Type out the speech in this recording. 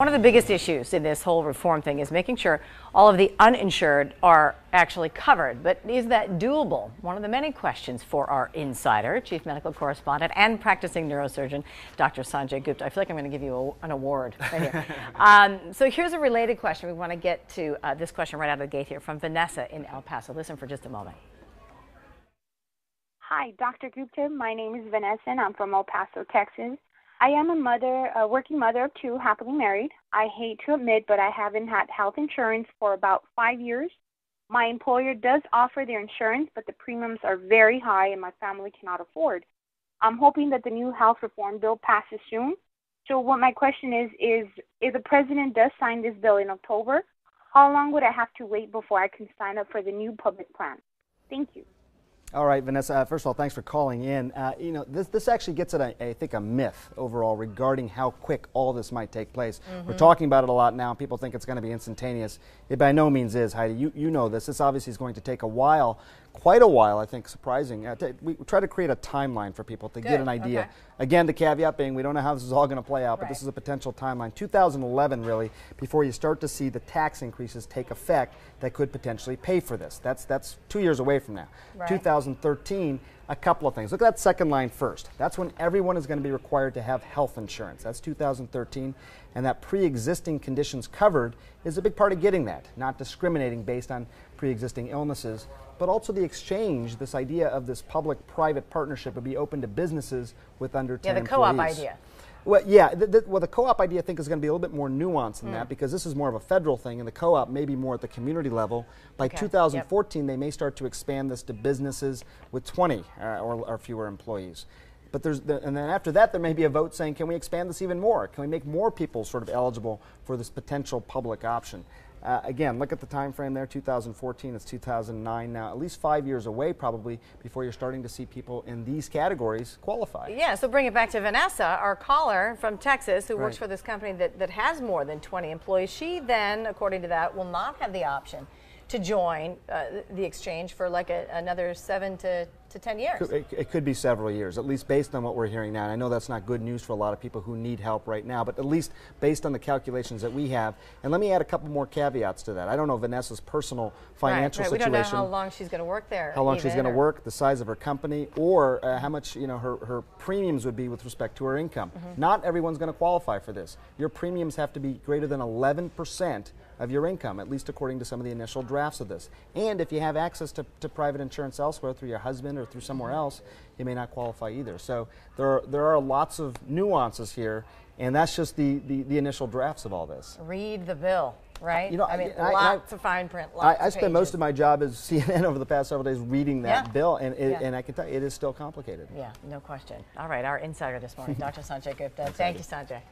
One of the biggest issues in this whole reform thing is making sure all of the uninsured are actually covered. But is that doable? One of the many questions for our insider, chief medical correspondent and practicing neurosurgeon, Dr. Sanjay Gupta. I feel like I'm going to give you a, an award right here. um, so here's a related question. We want to get to uh, this question right out of the gate here from Vanessa in El Paso. Listen for just a moment. Hi, Dr. Gupta. My name is Vanessa, and I'm from El Paso, Texas. I am a mother, a working mother of two, happily married. I hate to admit, but I haven't had health insurance for about five years. My employer does offer their insurance, but the premiums are very high and my family cannot afford. I'm hoping that the new health reform bill passes soon. So what my question is is if the president does sign this bill in October, how long would I have to wait before I can sign up for the new public plan? Thank you. All right, Vanessa, uh, first of all, thanks for calling in. Uh, you know, this, this actually gets at, a, I think, a myth overall regarding how quick all this might take place. Mm -hmm. We're mm-hmm. talking about it a lot now, and people think it's going to be instantaneous. It by no means is, Heidi. You, you know this. This obviously is going to take a while quite a while, I think, surprising. we try to create a timeline for people to Good, get an idea. Okay. Again, the caveat being we don't know how this is all going to play out, right. but this is a potential timeline. 2011, really, before you start to see the tax increases take effect that could potentially pay for this. That's, that's two years away from now. Right. 2013, a couple of things. Look at that second line first. That's when everyone is going to be required to have health insurance. That's 2013. And that pre existing conditions covered is a big part of getting that, not discriminating based on pre-existing illnesses, but also the exchange, this idea of this public-private partnership would be open to businesses with under 10 Yeah, the co-op idea. Well, yeah. The, the, well, the co-op idea I think is going to be a little bit more nuanced than mm. that because this is more of a federal thing, and the co-op may be more at the community level. By okay. 2014, yep. they may start to expand this to businesses with 20 uh, or, or, fewer employees. But there's the, and then after that, there may be a vote saying, can we expand this even more? Can we make more people sort of eligible for this potential public option? Uh, again, look at the time frame there, 2014, it's 2009 now, at least five years away probably before you're starting to see people in these categories qualify. Yeah, so bring it back to Vanessa, our caller from Texas who right. works for this company that, that has more than 20 employees. She then, according to that, will not have the option to join uh, the exchange for like a, another seven to, to 10 years. It, it, could be several years, at least based on what we're hearing now. And I know that's not good news for a lot of people who need help right now, but at least based on the calculations that we have. And let me add a couple more caveats to that. I don't know Vanessa's personal financial right, right. situation. We don't know how long she's going to work there. How long even, she's going to work, the size of her company, or uh, how much you know her, her premiums would be with respect to her income. Mm -hmm. Not everyone's going to qualify for this. Your premiums have to be greater than 11 percent of your income, at least according to some of the initial drafts of this. And if you have access to, to private insurance elsewhere through your husband or through somewhere else, you may not qualify either. So there are, there are lots of nuances here, and that's just the, the, the initial drafts of all this. Read the bill right? You know, I mean, I, lots I, of fine print. I, I spent most of my job as CNN over the past several days reading that yeah. bill, and it, yeah. and I can tell you, it is still complicated. Yeah, no question. All right, our insider this morning, Dr. Sanjay Gupta. Thank you, Sanjay.